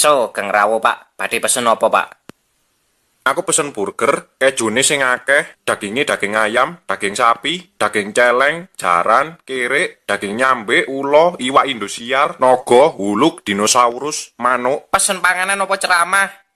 So, Kang Rawo, Pak, badhe pesen apa, Pak? Aku pesen burger, kejune sing akeh, dagingnya daging ayam, daging sapi, daging celeng, jaran, kirik, daging nyambe, ulo, iwak indosiar, nogo, huluk, dinosaurus, manuk. Pesen panganan apa ceramah?